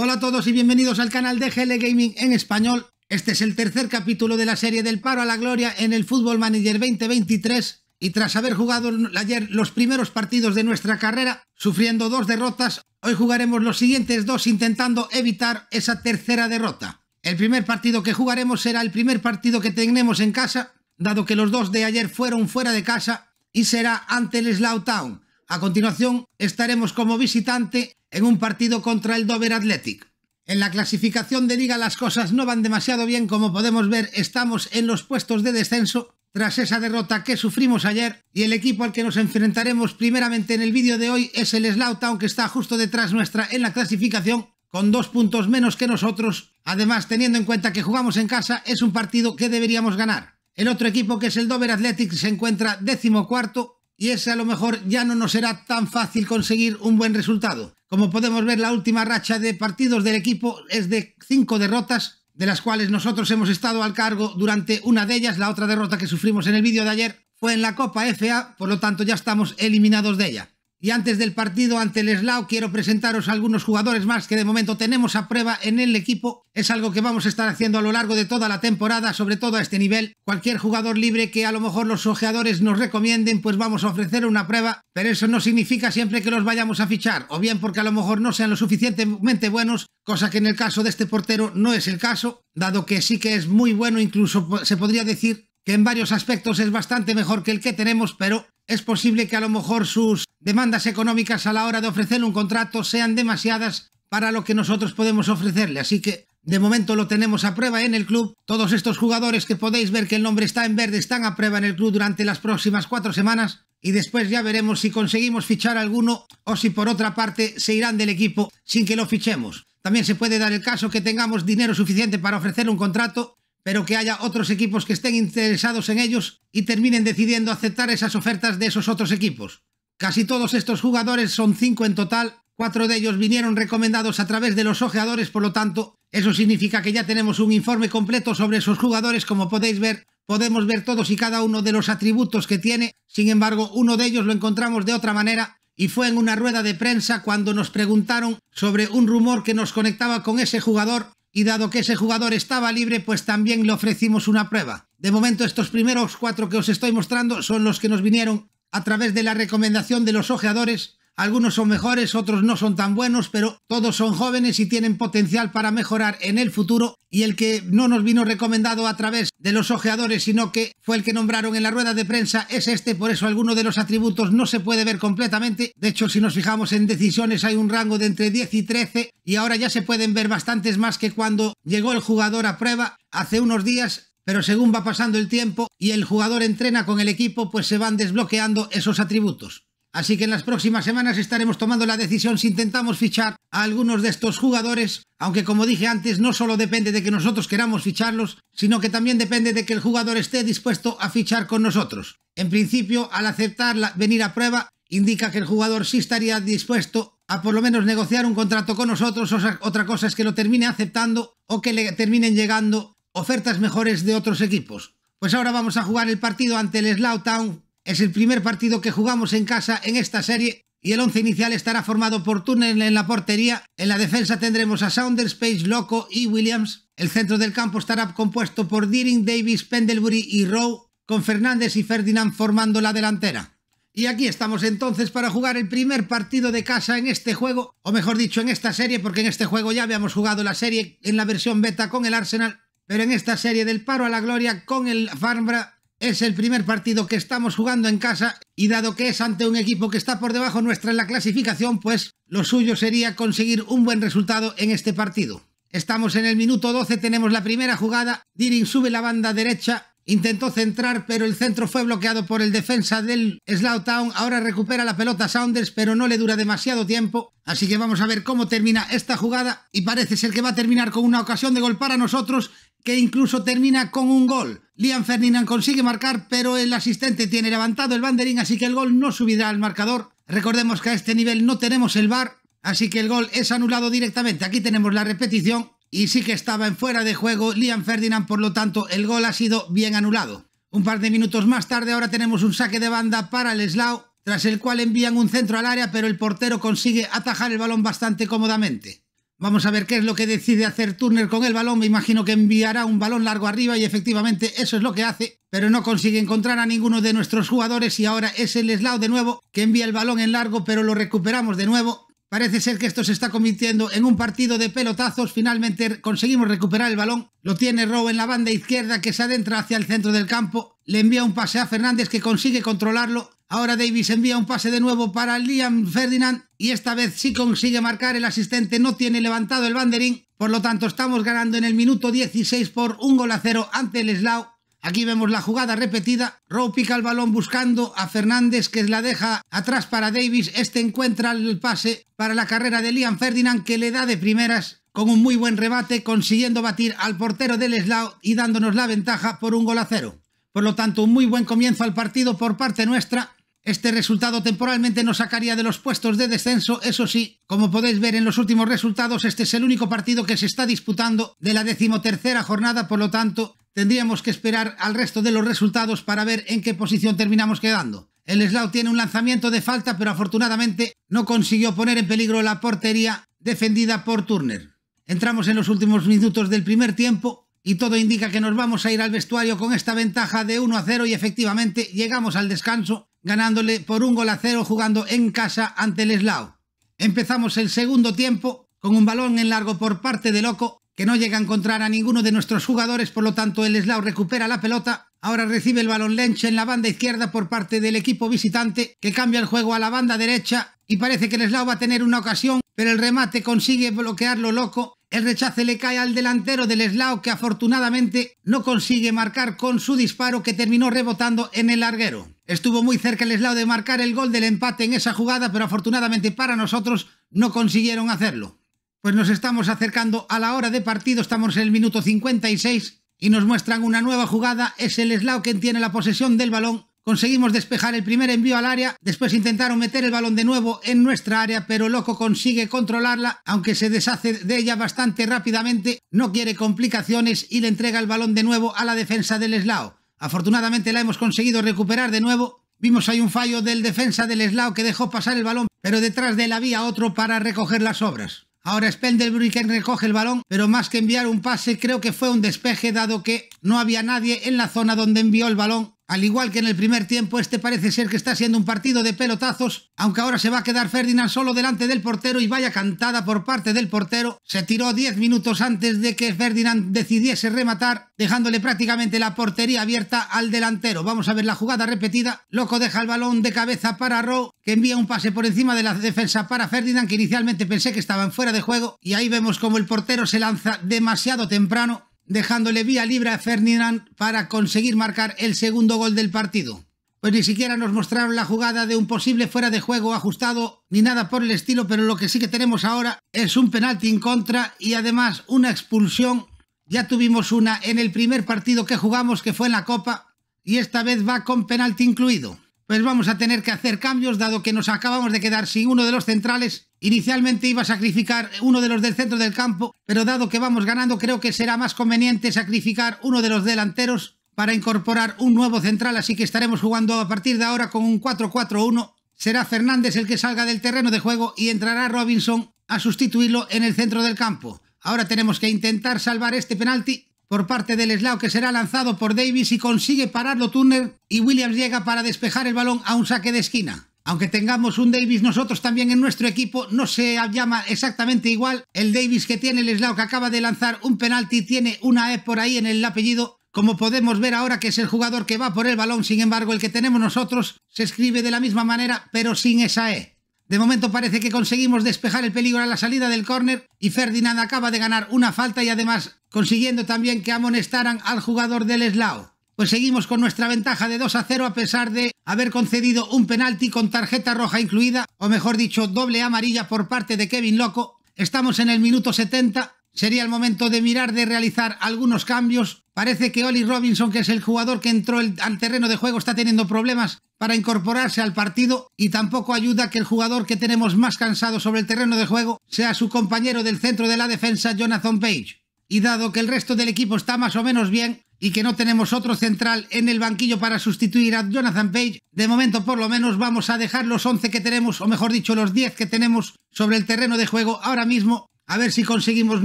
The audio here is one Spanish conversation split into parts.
Hola a todos y bienvenidos al canal de GL Gaming en español. Este es el tercer capítulo de la serie del paro a la gloria en el Football Manager 2023 y tras haber jugado ayer los primeros partidos de nuestra carrera, sufriendo dos derrotas, hoy jugaremos los siguientes dos intentando evitar esa tercera derrota. El primer partido que jugaremos será el primer partido que tenemos en casa, dado que los dos de ayer fueron fuera de casa y será ante el Slough Town. A continuación estaremos como visitante en un partido contra el Dover Athletic. En la clasificación de liga las cosas no van demasiado bien, como podemos ver estamos en los puestos de descenso tras esa derrota que sufrimos ayer y el equipo al que nos enfrentaremos primeramente en el vídeo de hoy es el Town, que está justo detrás nuestra en la clasificación con dos puntos menos que nosotros, además teniendo en cuenta que jugamos en casa es un partido que deberíamos ganar. El otro equipo que es el Dover Athletic se encuentra décimo cuarto y ese a lo mejor ya no nos será tan fácil conseguir un buen resultado. Como podemos ver, la última racha de partidos del equipo es de 5 derrotas, de las cuales nosotros hemos estado al cargo durante una de ellas. La otra derrota que sufrimos en el vídeo de ayer fue en la Copa FA, por lo tanto ya estamos eliminados de ella. Y antes del partido ante el Slao quiero presentaros algunos jugadores más que de momento tenemos a prueba en el equipo. Es algo que vamos a estar haciendo a lo largo de toda la temporada, sobre todo a este nivel. Cualquier jugador libre que a lo mejor los ojeadores nos recomienden, pues vamos a ofrecer una prueba. Pero eso no significa siempre que los vayamos a fichar, o bien porque a lo mejor no sean lo suficientemente buenos, cosa que en el caso de este portero no es el caso, dado que sí que es muy bueno, incluso se podría decir que en varios aspectos es bastante mejor que el que tenemos, pero es posible que a lo mejor sus demandas económicas a la hora de ofrecerle un contrato sean demasiadas para lo que nosotros podemos ofrecerle. Así que de momento lo tenemos a prueba en el club. Todos estos jugadores que podéis ver que el nombre está en verde están a prueba en el club durante las próximas cuatro semanas. Y después ya veremos si conseguimos fichar alguno o si por otra parte se irán del equipo sin que lo fichemos. También se puede dar el caso que tengamos dinero suficiente para ofrecer un contrato, pero que haya otros equipos que estén interesados en ellos y terminen decidiendo aceptar esas ofertas de esos otros equipos. Casi todos estos jugadores son cinco en total, cuatro de ellos vinieron recomendados a través de los ojeadores, por lo tanto, eso significa que ya tenemos un informe completo sobre esos jugadores, como podéis ver, podemos ver todos y cada uno de los atributos que tiene, sin embargo, uno de ellos lo encontramos de otra manera, y fue en una rueda de prensa cuando nos preguntaron sobre un rumor que nos conectaba con ese jugador, y dado que ese jugador estaba libre, pues también le ofrecimos una prueba. De momento estos primeros cuatro que os estoy mostrando son los que nos vinieron a través de la recomendación de los ojeadores. Algunos son mejores, otros no son tan buenos, pero todos son jóvenes y tienen potencial para mejorar en el futuro. Y el que no nos vino recomendado a través de los ojeadores, sino que fue el que nombraron en la rueda de prensa, es este. Por eso alguno de los atributos no se puede ver completamente. De hecho, si nos fijamos en decisiones, hay un rango de entre 10 y 13. Y ahora ya se pueden ver bastantes más que cuando llegó el jugador a prueba hace unos días pero según va pasando el tiempo y el jugador entrena con el equipo, pues se van desbloqueando esos atributos. Así que en las próximas semanas estaremos tomando la decisión si intentamos fichar a algunos de estos jugadores, aunque como dije antes no solo depende de que nosotros queramos ficharlos, sino que también depende de que el jugador esté dispuesto a fichar con nosotros. En principio, al aceptar venir a prueba, indica que el jugador sí estaría dispuesto a por lo menos negociar un contrato con nosotros, otra cosa es que lo termine aceptando o que le terminen llegando ofertas mejores de otros equipos. Pues ahora vamos a jugar el partido ante el Town Es el primer partido que jugamos en casa en esta serie y el once inicial estará formado por Tunnel en la portería. En la defensa tendremos a Saunders, Page, Loco y Williams. El centro del campo estará compuesto por Deering, Davis, Pendlebury y Rowe, con Fernández y Ferdinand formando la delantera. Y aquí estamos entonces para jugar el primer partido de casa en este juego, o mejor dicho, en esta serie, porque en este juego ya habíamos jugado la serie en la versión beta con el Arsenal, pero en esta serie del paro a la gloria con el Farmbra, es el primer partido que estamos jugando en casa y dado que es ante un equipo que está por debajo nuestra en la clasificación, pues lo suyo sería conseguir un buen resultado en este partido. Estamos en el minuto 12, tenemos la primera jugada, Dirin sube la banda derecha, intentó centrar pero el centro fue bloqueado por el defensa del Town... ahora recupera la pelota Saunders pero no le dura demasiado tiempo, así que vamos a ver cómo termina esta jugada y parece ser que va a terminar con una ocasión de gol para nosotros que incluso termina con un gol. Liam Ferdinand consigue marcar, pero el asistente tiene levantado el banderín, así que el gol no subirá al marcador. Recordemos que a este nivel no tenemos el VAR, así que el gol es anulado directamente. Aquí tenemos la repetición y sí que estaba en fuera de juego Liam Ferdinand, por lo tanto el gol ha sido bien anulado. Un par de minutos más tarde ahora tenemos un saque de banda para el Leslau, tras el cual envían un centro al área, pero el portero consigue atajar el balón bastante cómodamente. Vamos a ver qué es lo que decide hacer Turner con el balón. Me imagino que enviará un balón largo arriba y efectivamente eso es lo que hace. Pero no consigue encontrar a ninguno de nuestros jugadores y ahora es el Eslao de nuevo que envía el balón en largo pero lo recuperamos de nuevo. Parece ser que esto se está convirtiendo en un partido de pelotazos. Finalmente conseguimos recuperar el balón. Lo tiene Rowe en la banda izquierda que se adentra hacia el centro del campo. Le envía un pase a Fernández que consigue controlarlo. Ahora Davis envía un pase de nuevo para Liam Ferdinand y esta vez sí consigue marcar. El asistente no tiene levantado el banderín, por lo tanto estamos ganando en el minuto 16 por un gol a cero ante el Eslao. Aquí vemos la jugada repetida. Rowe pica el balón buscando a Fernández que la deja atrás para Davis. Este encuentra el pase para la carrera de Liam Ferdinand que le da de primeras con un muy buen rebate consiguiendo batir al portero del Eslao y dándonos la ventaja por un gol a cero. Por lo tanto, un muy buen comienzo al partido por parte nuestra este resultado temporalmente nos sacaría de los puestos de descenso, eso sí, como podéis ver en los últimos resultados, este es el único partido que se está disputando de la decimotercera jornada, por lo tanto, tendríamos que esperar al resto de los resultados para ver en qué posición terminamos quedando. El Slau tiene un lanzamiento de falta, pero afortunadamente no consiguió poner en peligro la portería defendida por Turner. Entramos en los últimos minutos del primer tiempo, y todo indica que nos vamos a ir al vestuario con esta ventaja de 1 a 0 y efectivamente llegamos al descanso ganándole por un gol a cero jugando en casa ante el Slau Empezamos el segundo tiempo con un balón en largo por parte de Loco que no llega a encontrar a ninguno de nuestros jugadores, por lo tanto el Slau recupera la pelota Ahora recibe el balón Lenche en la banda izquierda por parte del equipo visitante, que cambia el juego a la banda derecha y parece que el eslao va a tener una ocasión, pero el remate consigue bloquearlo loco. El rechace le cae al delantero del eslao que afortunadamente no consigue marcar con su disparo que terminó rebotando en el larguero. Estuvo muy cerca el eslao de marcar el gol del empate en esa jugada, pero afortunadamente para nosotros no consiguieron hacerlo. Pues nos estamos acercando a la hora de partido, estamos en el minuto 56 y nos muestran una nueva jugada, es el Slao quien tiene la posesión del balón. Conseguimos despejar el primer envío al área, después intentaron meter el balón de nuevo en nuestra área, pero Loco consigue controlarla, aunque se deshace de ella bastante rápidamente, no quiere complicaciones y le entrega el balón de nuevo a la defensa del Eslao. Afortunadamente la hemos conseguido recuperar de nuevo. Vimos ahí un fallo del defensa del Eslao que dejó pasar el balón, pero detrás de él había otro para recoger las obras. Ahora Spendelbury que recoge el balón, pero más que enviar un pase creo que fue un despeje dado que no había nadie en la zona donde envió el balón al igual que en el primer tiempo, este parece ser que está siendo un partido de pelotazos, aunque ahora se va a quedar Ferdinand solo delante del portero y vaya cantada por parte del portero. Se tiró 10 minutos antes de que Ferdinand decidiese rematar, dejándole prácticamente la portería abierta al delantero. Vamos a ver la jugada repetida. Loco deja el balón de cabeza para Rowe, que envía un pase por encima de la defensa para Ferdinand, que inicialmente pensé que estaban fuera de juego, y ahí vemos como el portero se lanza demasiado temprano dejándole vía libre a Ferdinand para conseguir marcar el segundo gol del partido. Pues ni siquiera nos mostraron la jugada de un posible fuera de juego ajustado ni nada por el estilo, pero lo que sí que tenemos ahora es un penalti en contra y además una expulsión. Ya tuvimos una en el primer partido que jugamos que fue en la Copa y esta vez va con penalti incluido. Pues vamos a tener que hacer cambios dado que nos acabamos de quedar sin uno de los centrales Inicialmente iba a sacrificar uno de los del centro del campo, pero dado que vamos ganando creo que será más conveniente sacrificar uno de los delanteros para incorporar un nuevo central, así que estaremos jugando a partir de ahora con un 4-4-1. Será Fernández el que salga del terreno de juego y entrará Robinson a sustituirlo en el centro del campo. Ahora tenemos que intentar salvar este penalti por parte del Eslao que será lanzado por Davis y consigue pararlo Turner y Williams llega para despejar el balón a un saque de esquina. Aunque tengamos un Davis nosotros también en nuestro equipo, no se llama exactamente igual. El Davis que tiene el Eslao que acaba de lanzar un penalti tiene una E por ahí en el apellido. Como podemos ver ahora que es el jugador que va por el balón, sin embargo el que tenemos nosotros se escribe de la misma manera pero sin esa E. De momento parece que conseguimos despejar el peligro a la salida del córner y Ferdinand acaba de ganar una falta y además consiguiendo también que amonestaran al jugador del Eslao pues seguimos con nuestra ventaja de 2 a 0 a pesar de haber concedido un penalti con tarjeta roja incluida, o mejor dicho, doble amarilla por parte de Kevin Loco. Estamos en el minuto 70, sería el momento de mirar de realizar algunos cambios. Parece que Oli Robinson, que es el jugador que entró al terreno de juego, está teniendo problemas para incorporarse al partido y tampoco ayuda que el jugador que tenemos más cansado sobre el terreno de juego sea su compañero del centro de la defensa, Jonathan Page y dado que el resto del equipo está más o menos bien y que no tenemos otro central en el banquillo para sustituir a Jonathan Page, de momento por lo menos vamos a dejar los 11 que tenemos, o mejor dicho los 10 que tenemos sobre el terreno de juego ahora mismo, a ver si conseguimos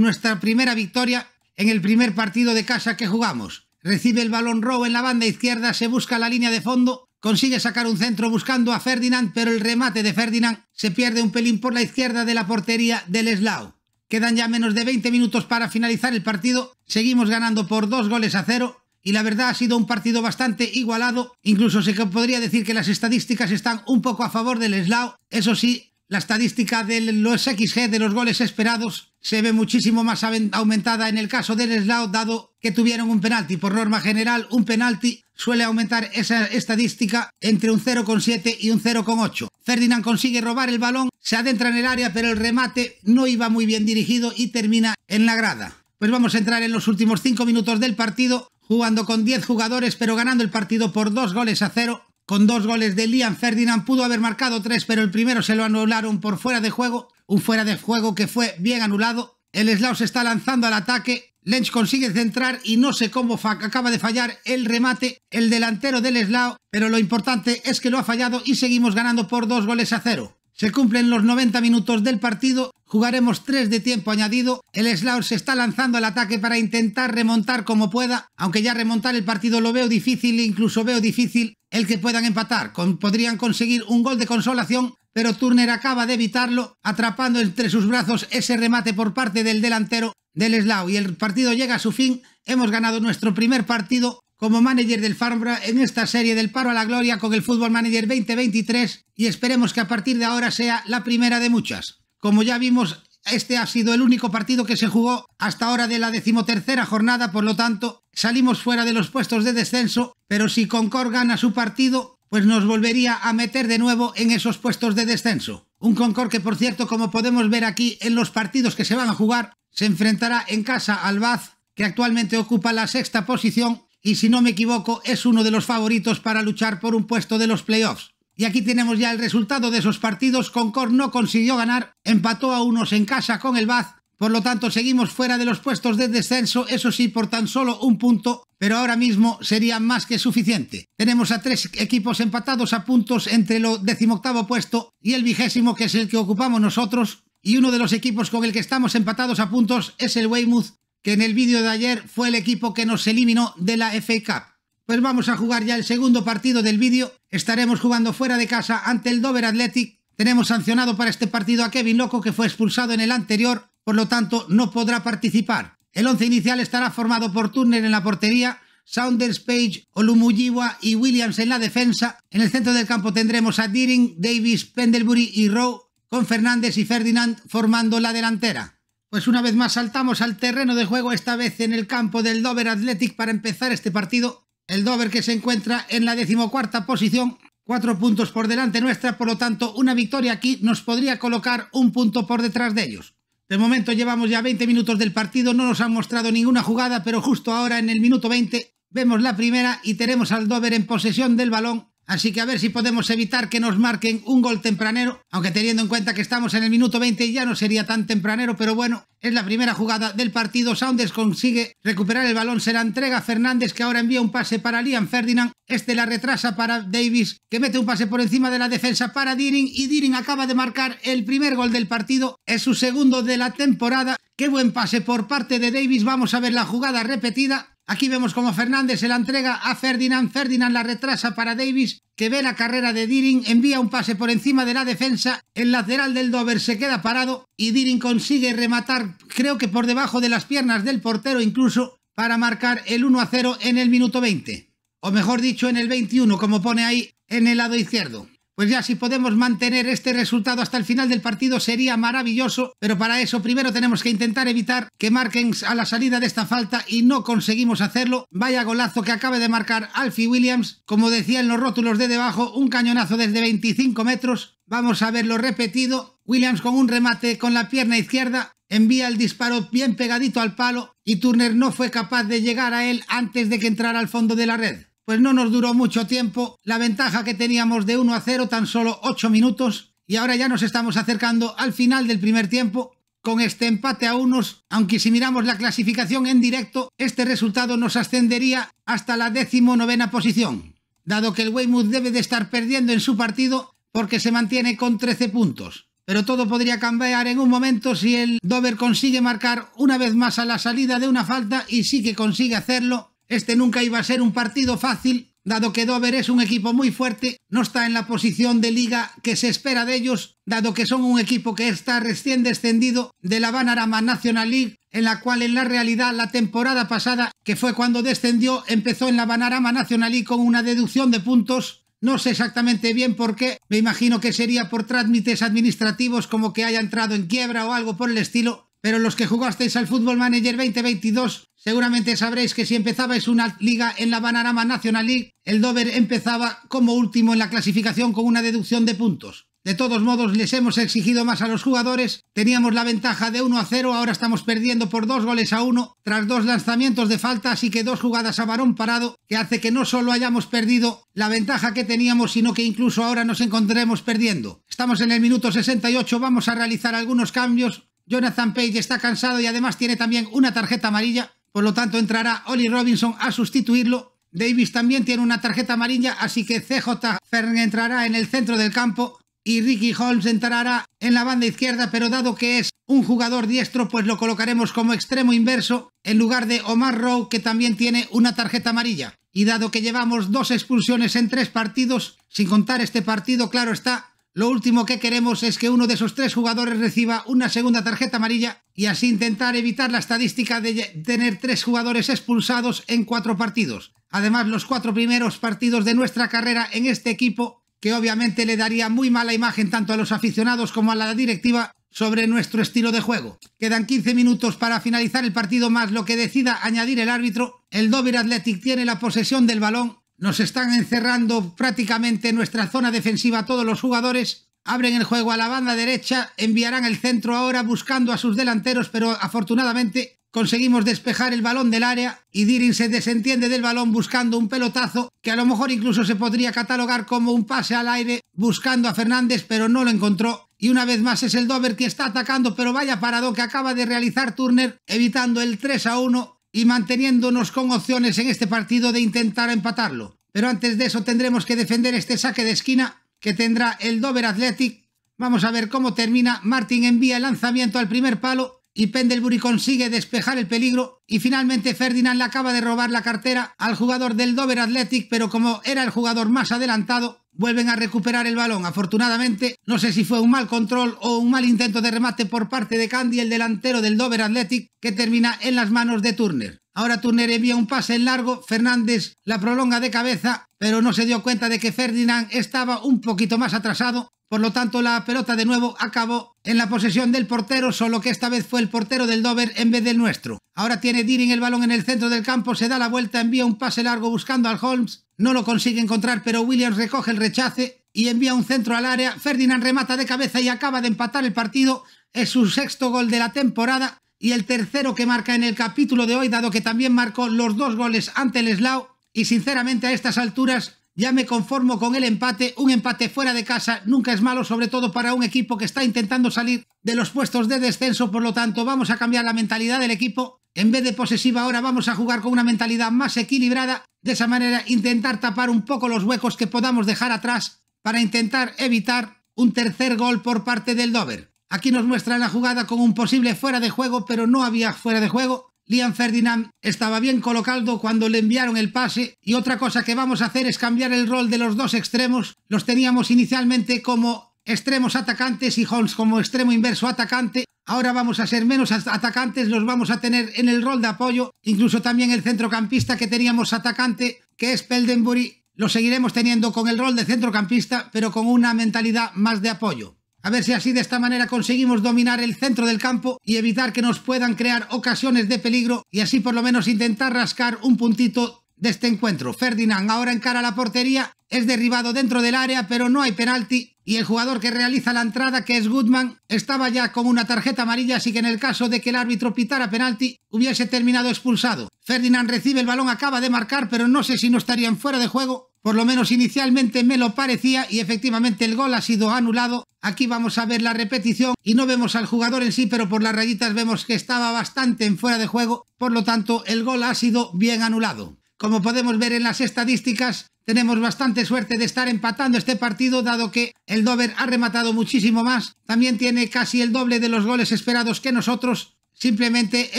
nuestra primera victoria en el primer partido de casa que jugamos. Recibe el balón Rowe en la banda izquierda, se busca la línea de fondo, consigue sacar un centro buscando a Ferdinand, pero el remate de Ferdinand se pierde un pelín por la izquierda de la portería del Slau. Quedan ya menos de 20 minutos para finalizar el partido. Seguimos ganando por dos goles a cero. Y la verdad ha sido un partido bastante igualado. Incluso se podría decir que las estadísticas están un poco a favor del Eslao. Eso sí, la estadística de los XG de los goles esperados se ve muchísimo más aumentada en el caso del Slao, dado que tuvieron un penalti. Por norma general, un penalti suele aumentar esa estadística entre un 0,7 y un 0,8. Ferdinand consigue robar el balón, se adentra en el área, pero el remate no iba muy bien dirigido y termina en la grada. Pues vamos a entrar en los últimos 5 minutos del partido, jugando con 10 jugadores, pero ganando el partido por 2 goles a 0 con dos goles de Liam Ferdinand pudo haber marcado tres, pero el primero se lo anularon por fuera de juego, un fuera de juego que fue bien anulado. El Slao se está lanzando al ataque, Lench consigue centrar y no sé cómo acaba de fallar el remate, el delantero del Slao, pero lo importante es que lo ha fallado y seguimos ganando por dos goles a cero. Se cumplen los 90 minutos del partido, Jugaremos tres de tiempo añadido. El Slau se está lanzando al ataque para intentar remontar como pueda, aunque ya remontar el partido lo veo difícil, incluso veo difícil el que puedan empatar. Con, podrían conseguir un gol de consolación, pero Turner acaba de evitarlo, atrapando entre sus brazos ese remate por parte del delantero del Slau y el partido llega a su fin. Hemos ganado nuestro primer partido como manager del Farmbra en esta serie del paro a la gloria con el Fútbol Manager 2023 y esperemos que a partir de ahora sea la primera de muchas. Como ya vimos, este ha sido el único partido que se jugó hasta ahora de la decimotercera jornada, por lo tanto, salimos fuera de los puestos de descenso, pero si Concord gana su partido, pues nos volvería a meter de nuevo en esos puestos de descenso. Un Concord que, por cierto, como podemos ver aquí en los partidos que se van a jugar, se enfrentará en casa al Baz, que actualmente ocupa la sexta posición y, si no me equivoco, es uno de los favoritos para luchar por un puesto de los playoffs. Y aquí tenemos ya el resultado de esos partidos. Concord no consiguió ganar, empató a unos en casa con el Bath. Por lo tanto, seguimos fuera de los puestos de descenso, eso sí, por tan solo un punto, pero ahora mismo sería más que suficiente. Tenemos a tres equipos empatados a puntos entre el decimoctavo puesto y el vigésimo, que es el que ocupamos nosotros. Y uno de los equipos con el que estamos empatados a puntos es el Weymouth, que en el vídeo de ayer fue el equipo que nos eliminó de la FA Cup. Pues vamos a jugar ya el segundo partido del vídeo Estaremos jugando fuera de casa ante el Dover Athletic. Tenemos sancionado para este partido a Kevin Loco que fue expulsado en el anterior, por lo tanto no podrá participar. El once inicial estará formado por Turner en la portería, Saunders Page, Olumuyiwa y Williams en la defensa. En el centro del campo tendremos a Deering, Davis, Pendlebury y Rowe, con Fernández y Ferdinand formando la delantera. Pues una vez más saltamos al terreno de juego, esta vez en el campo del Dover Athletic para empezar este partido el Dover que se encuentra en la decimocuarta posición, cuatro puntos por delante nuestra, por lo tanto una victoria aquí nos podría colocar un punto por detrás de ellos. De momento llevamos ya 20 minutos del partido, no nos han mostrado ninguna jugada, pero justo ahora en el minuto 20 vemos la primera y tenemos al Dover en posesión del balón Así que a ver si podemos evitar que nos marquen un gol tempranero, aunque teniendo en cuenta que estamos en el minuto 20 ya no sería tan tempranero, pero bueno, es la primera jugada del partido, Saunders consigue recuperar el balón, se la entrega a Fernández que ahora envía un pase para Liam Ferdinand, este la retrasa para Davis que mete un pase por encima de la defensa para Deering y Deering acaba de marcar el primer gol del partido, es su segundo de la temporada, qué buen pase por parte de Davis, vamos a ver la jugada repetida, Aquí vemos cómo Fernández se la entrega a Ferdinand, Ferdinand la retrasa para Davis, que ve la carrera de Diring, envía un pase por encima de la defensa, el lateral del Dover se queda parado y Diring consigue rematar, creo que por debajo de las piernas del portero incluso, para marcar el 1 a 0 en el minuto 20. O mejor dicho, en el 21, como pone ahí en el lado izquierdo. Pues ya si podemos mantener este resultado hasta el final del partido sería maravilloso, pero para eso primero tenemos que intentar evitar que marquen a la salida de esta falta y no conseguimos hacerlo. Vaya golazo que acaba de marcar Alfie Williams, como decía en los rótulos de debajo, un cañonazo desde 25 metros. Vamos a verlo repetido. Williams con un remate con la pierna izquierda envía el disparo bien pegadito al palo y Turner no fue capaz de llegar a él antes de que entrara al fondo de la red pues no nos duró mucho tiempo. La ventaja que teníamos de 1 a 0, tan solo 8 minutos. Y ahora ya nos estamos acercando al final del primer tiempo con este empate a unos, aunque si miramos la clasificación en directo, este resultado nos ascendería hasta la decimonovena posición, dado que el Weymouth debe de estar perdiendo en su partido porque se mantiene con 13 puntos. Pero todo podría cambiar en un momento si el Dover consigue marcar una vez más a la salida de una falta y sí que consigue hacerlo este nunca iba a ser un partido fácil, dado que Dover es un equipo muy fuerte, no está en la posición de liga que se espera de ellos, dado que son un equipo que está recién descendido de la Banarama National League, en la cual en la realidad la temporada pasada, que fue cuando descendió, empezó en la Banarama National League con una deducción de puntos, no sé exactamente bien por qué, me imagino que sería por trámites administrativos como que haya entrado en quiebra o algo por el estilo, pero los que jugasteis al Fútbol Manager 2022 seguramente sabréis que si empezabais una liga en la Banarama National League, el Dover empezaba como último en la clasificación con una deducción de puntos. De todos modos, les hemos exigido más a los jugadores, teníamos la ventaja de 1 a 0, ahora estamos perdiendo por dos goles a uno, tras dos lanzamientos de falta, así que dos jugadas a varón parado, que hace que no solo hayamos perdido la ventaja que teníamos, sino que incluso ahora nos encontremos perdiendo. Estamos en el minuto 68, vamos a realizar algunos cambios, Jonathan Page está cansado y además tiene también una tarjeta amarilla, por lo tanto entrará Ollie Robinson a sustituirlo. Davis también tiene una tarjeta amarilla, así que CJ Fern entrará en el centro del campo y Ricky Holmes entrará en la banda izquierda, pero dado que es un jugador diestro, pues lo colocaremos como extremo inverso en lugar de Omar Rowe, que también tiene una tarjeta amarilla. Y dado que llevamos dos expulsiones en tres partidos, sin contar este partido, claro está, lo último que queremos es que uno de esos tres jugadores reciba una segunda tarjeta amarilla y así intentar evitar la estadística de tener tres jugadores expulsados en cuatro partidos. Además, los cuatro primeros partidos de nuestra carrera en este equipo, que obviamente le daría muy mala imagen tanto a los aficionados como a la directiva sobre nuestro estilo de juego. Quedan 15 minutos para finalizar el partido más lo que decida añadir el árbitro. El Dover Athletic tiene la posesión del balón nos están encerrando prácticamente nuestra zona defensiva todos los jugadores. Abren el juego a la banda derecha, enviarán el centro ahora buscando a sus delanteros, pero afortunadamente conseguimos despejar el balón del área y Dirin se desentiende del balón buscando un pelotazo que a lo mejor incluso se podría catalogar como un pase al aire buscando a Fernández, pero no lo encontró. Y una vez más es el Dover que está atacando, pero vaya parado que acaba de realizar Turner evitando el 3 a 1 y manteniéndonos con opciones en este partido de intentar empatarlo. Pero antes de eso tendremos que defender este saque de esquina que tendrá el Dover Athletic. Vamos a ver cómo termina. Martin envía el lanzamiento al primer palo y Pendlebury consigue despejar el peligro y finalmente Ferdinand le acaba de robar la cartera al jugador del Dover Athletic, pero como era el jugador más adelantado, Vuelven a recuperar el balón, afortunadamente. No sé si fue un mal control o un mal intento de remate por parte de Candy, el delantero del Dover Athletic, que termina en las manos de Turner. Ahora Turner envía un pase largo, Fernández la prolonga de cabeza, pero no se dio cuenta de que Ferdinand estaba un poquito más atrasado, por lo tanto la pelota de nuevo acabó en la posesión del portero, solo que esta vez fue el portero del Dover en vez del nuestro. Ahora tiene Diring el balón en el centro del campo, se da la vuelta, envía un pase largo buscando al Holmes, no lo consigue encontrar, pero Williams recoge el rechace y envía un centro al área, Ferdinand remata de cabeza y acaba de empatar el partido, es su sexto gol de la temporada y el tercero que marca en el capítulo de hoy, dado que también marcó los dos goles ante el Eslao. Y sinceramente a estas alturas ya me conformo con el empate. Un empate fuera de casa nunca es malo, sobre todo para un equipo que está intentando salir de los puestos de descenso. Por lo tanto, vamos a cambiar la mentalidad del equipo. En vez de posesiva, ahora vamos a jugar con una mentalidad más equilibrada. De esa manera, intentar tapar un poco los huecos que podamos dejar atrás para intentar evitar un tercer gol por parte del Dover. Aquí nos muestra la jugada con un posible fuera de juego, pero no había fuera de juego. Liam Ferdinand estaba bien colocado cuando le enviaron el pase y otra cosa que vamos a hacer es cambiar el rol de los dos extremos. Los teníamos inicialmente como extremos atacantes y Holmes como extremo inverso atacante. Ahora vamos a ser menos atacantes, los vamos a tener en el rol de apoyo, incluso también el centrocampista que teníamos atacante, que es Peldenbury, lo seguiremos teniendo con el rol de centrocampista, pero con una mentalidad más de apoyo. A ver si así de esta manera conseguimos dominar el centro del campo y evitar que nos puedan crear ocasiones de peligro y así por lo menos intentar rascar un puntito de este encuentro. Ferdinand ahora encara la portería, es derribado dentro del área pero no hay penalti y el jugador que realiza la entrada, que es Goodman, estaba ya con una tarjeta amarilla, así que en el caso de que el árbitro pitara penalti, hubiese terminado expulsado. Ferdinand recibe el balón, acaba de marcar, pero no sé si no estarían fuera de juego, por lo menos inicialmente me lo parecía y efectivamente el gol ha sido anulado. Aquí vamos a ver la repetición y no vemos al jugador en sí, pero por las rayitas vemos que estaba bastante en fuera de juego, por lo tanto el gol ha sido bien anulado. Como podemos ver en las estadísticas, tenemos bastante suerte de estar empatando este partido, dado que el Dover ha rematado muchísimo más, también tiene casi el doble de los goles esperados que nosotros, simplemente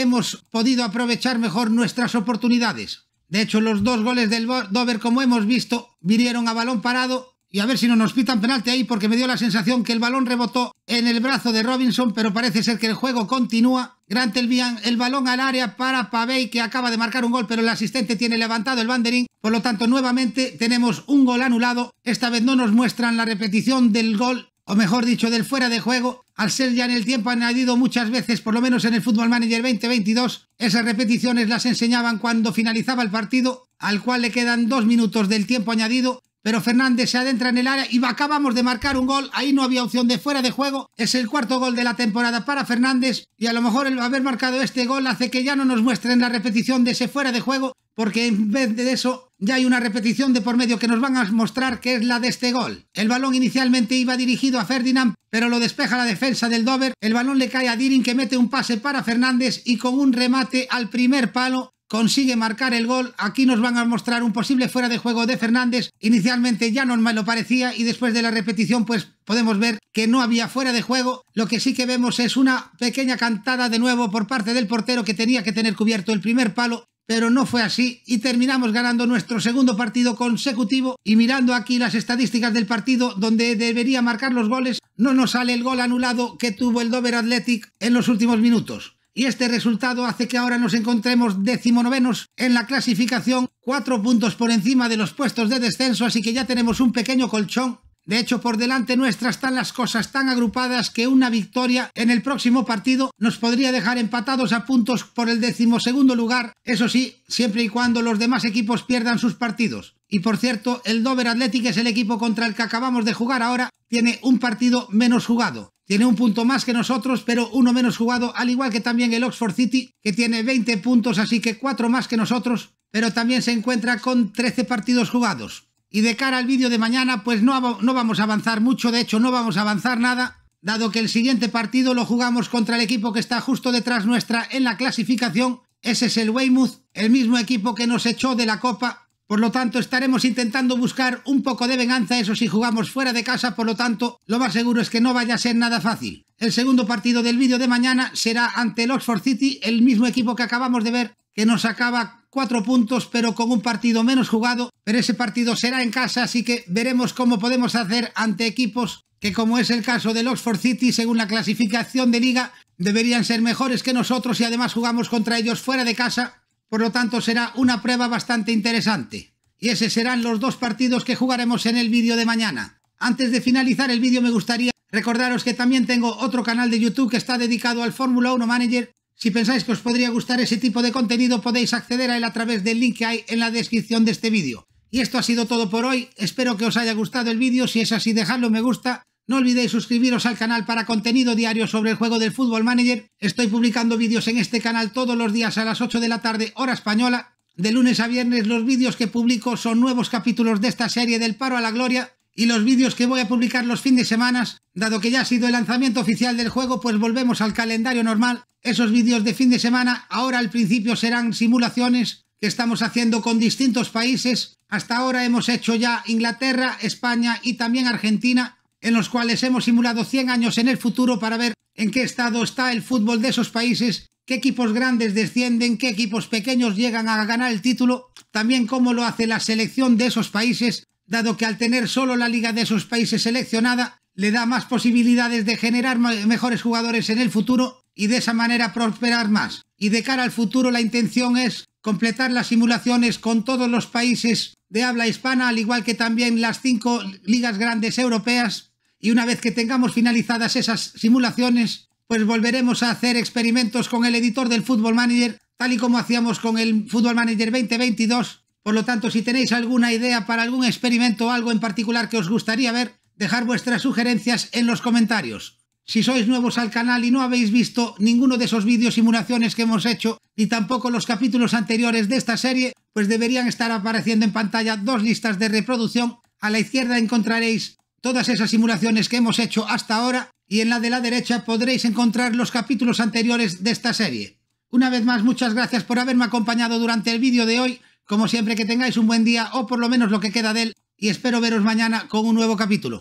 hemos podido aprovechar mejor nuestras oportunidades. De hecho, los dos goles del Dover, como hemos visto, vinieron a balón parado. Y a ver si no nos pitan penalti ahí, porque me dio la sensación que el balón rebotó en el brazo de Robinson, pero parece ser que el juego continúa. Grant el, el balón al área para Pavey, que acaba de marcar un gol, pero el asistente tiene levantado el banderín. Por lo tanto, nuevamente tenemos un gol anulado. Esta vez no nos muestran la repetición del gol, o mejor dicho, del fuera de juego al ser ya en el tiempo añadido muchas veces, por lo menos en el Football Manager 2022, esas repeticiones las enseñaban cuando finalizaba el partido, al cual le quedan dos minutos del tiempo añadido, pero Fernández se adentra en el área y acabamos de marcar un gol, ahí no había opción de fuera de juego, es el cuarto gol de la temporada para Fernández y a lo mejor el haber marcado este gol hace que ya no nos muestren la repetición de ese fuera de juego, porque en vez de eso ya hay una repetición de por medio que nos van a mostrar que es la de este gol. El balón inicialmente iba dirigido a Ferdinand, pero lo despeja la defensa del Dover. El balón le cae a Dirin que mete un pase para Fernández y con un remate al primer palo consigue marcar el gol. Aquí nos van a mostrar un posible fuera de juego de Fernández. Inicialmente ya no me lo parecía y después de la repetición pues podemos ver que no había fuera de juego. Lo que sí que vemos es una pequeña cantada de nuevo por parte del portero que tenía que tener cubierto el primer palo pero no fue así y terminamos ganando nuestro segundo partido consecutivo y mirando aquí las estadísticas del partido donde debería marcar los goles, no nos sale el gol anulado que tuvo el Dover Athletic en los últimos minutos. Y este resultado hace que ahora nos encontremos decimonovenos en la clasificación, cuatro puntos por encima de los puestos de descenso, así que ya tenemos un pequeño colchón de hecho, por delante nuestra están las cosas tan agrupadas que una victoria en el próximo partido nos podría dejar empatados a puntos por el decimosegundo lugar, eso sí, siempre y cuando los demás equipos pierdan sus partidos. Y por cierto, el Dover Athletic es el equipo contra el que acabamos de jugar ahora, tiene un partido menos jugado. Tiene un punto más que nosotros, pero uno menos jugado, al igual que también el Oxford City, que tiene 20 puntos, así que 4 más que nosotros, pero también se encuentra con 13 partidos jugados. Y de cara al vídeo de mañana, pues no, no vamos a avanzar mucho, de hecho no vamos a avanzar nada, dado que el siguiente partido lo jugamos contra el equipo que está justo detrás nuestra en la clasificación. Ese es el Weymouth, el mismo equipo que nos echó de la Copa por lo tanto, estaremos intentando buscar un poco de venganza, eso si jugamos fuera de casa, por lo tanto, lo más seguro es que no vaya a ser nada fácil. El segundo partido del vídeo de mañana será ante el Oxford City, el mismo equipo que acabamos de ver, que nos acaba cuatro puntos, pero con un partido menos jugado. Pero ese partido será en casa, así que veremos cómo podemos hacer ante equipos que, como es el caso del Oxford City, según la clasificación de liga, deberían ser mejores que nosotros y además jugamos contra ellos fuera de casa. Por lo tanto, será una prueba bastante interesante. Y esos serán los dos partidos que jugaremos en el vídeo de mañana. Antes de finalizar el vídeo me gustaría recordaros que también tengo otro canal de YouTube que está dedicado al Fórmula 1 Manager si pensáis que os podría gustar ese tipo de contenido podéis acceder a él a través del link que hay en la descripción de este vídeo. Y esto ha sido todo por hoy, espero que os haya gustado el vídeo, si es así dejadlo me gusta, no olvidéis suscribiros al canal para contenido diario sobre el juego del Fútbol Manager. Estoy publicando vídeos en este canal todos los días a las 8 de la tarde, hora española. De lunes a viernes los vídeos que publico son nuevos capítulos de esta serie del Paro a la Gloria y los vídeos que voy a publicar los fines de semana, dado que ya ha sido el lanzamiento oficial del juego, pues volvemos al calendario normal. Esos vídeos de fin de semana ahora al principio serán simulaciones que estamos haciendo con distintos países. Hasta ahora hemos hecho ya Inglaterra, España y también Argentina, en los cuales hemos simulado 100 años en el futuro para ver en qué estado está el fútbol de esos países, qué equipos grandes descienden, qué equipos pequeños llegan a ganar el título, también cómo lo hace la selección de esos países dado que al tener solo la liga de esos países seleccionada, le da más posibilidades de generar mejores jugadores en el futuro y de esa manera prosperar más. Y de cara al futuro la intención es completar las simulaciones con todos los países de habla hispana, al igual que también las cinco ligas grandes europeas. Y una vez que tengamos finalizadas esas simulaciones, pues volveremos a hacer experimentos con el editor del Football Manager, tal y como hacíamos con el Football Manager 2022, por lo tanto, si tenéis alguna idea para algún experimento o algo en particular que os gustaría ver, dejad vuestras sugerencias en los comentarios. Si sois nuevos al canal y no habéis visto ninguno de esos vídeos simulaciones que hemos hecho, ni tampoco los capítulos anteriores de esta serie, pues deberían estar apareciendo en pantalla dos listas de reproducción. A la izquierda encontraréis todas esas simulaciones que hemos hecho hasta ahora y en la de la derecha podréis encontrar los capítulos anteriores de esta serie. Una vez más, muchas gracias por haberme acompañado durante el vídeo de hoy como siempre, que tengáis un buen día o por lo menos lo que queda de él y espero veros mañana con un nuevo capítulo.